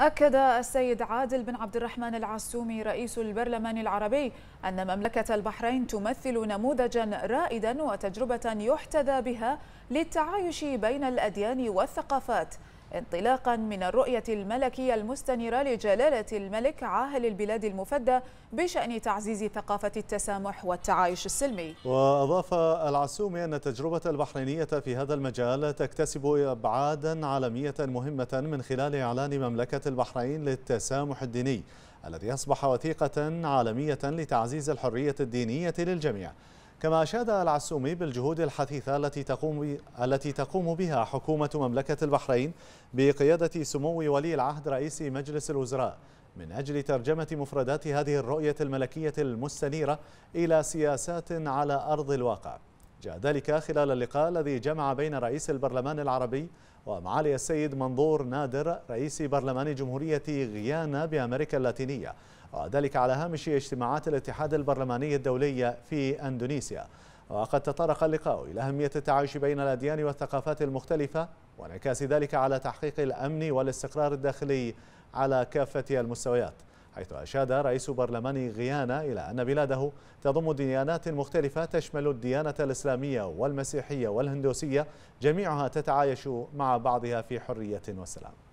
أكد السيد عادل بن عبد الرحمن العسومي رئيس البرلمان العربي أن مملكة البحرين تمثل نموذجا رائدا وتجربة يحتذى بها للتعايش بين الأديان والثقافات انطلاقا من الرؤية الملكية المستنيرة لجلالة الملك عاهل البلاد المفدى بشأن تعزيز ثقافة التسامح والتعايش السلمي وأضاف العسومي أن تجربة البحرينية في هذا المجال تكتسب أبعادا عالمية مهمة من خلال إعلان مملكة البحرين للتسامح الديني الذي أصبح وثيقة عالمية لتعزيز الحرية الدينية للجميع كما أشاد العسومي بالجهود الحثيثة التي تقوم التي تقوم بها حكومة مملكة البحرين بقيادة سمو ولي العهد رئيس مجلس الوزراء من أجل ترجمة مفردات هذه الرؤية الملكية المستنيرة إلى سياسات على أرض الواقع جاء ذلك خلال اللقاء الذي جمع بين رئيس البرلمان العربي ومعالي السيد منظور نادر رئيس برلمان جمهورية غيانا بأمريكا اللاتينية وذلك على هامش اجتماعات الاتحاد البرلماني الدولي في أندونيسيا وقد تطرق اللقاء إلى أهمية التعايش بين الأديان والثقافات المختلفة وانعكاس ذلك على تحقيق الأمن والاستقرار الداخلي على كافة المستويات حيث أشاد رئيس برلمان غيانا إلى أن بلاده تضم ديانات مختلفة تشمل الديانة الإسلامية والمسيحية والهندوسية جميعها تتعايش مع بعضها في حرية وسلام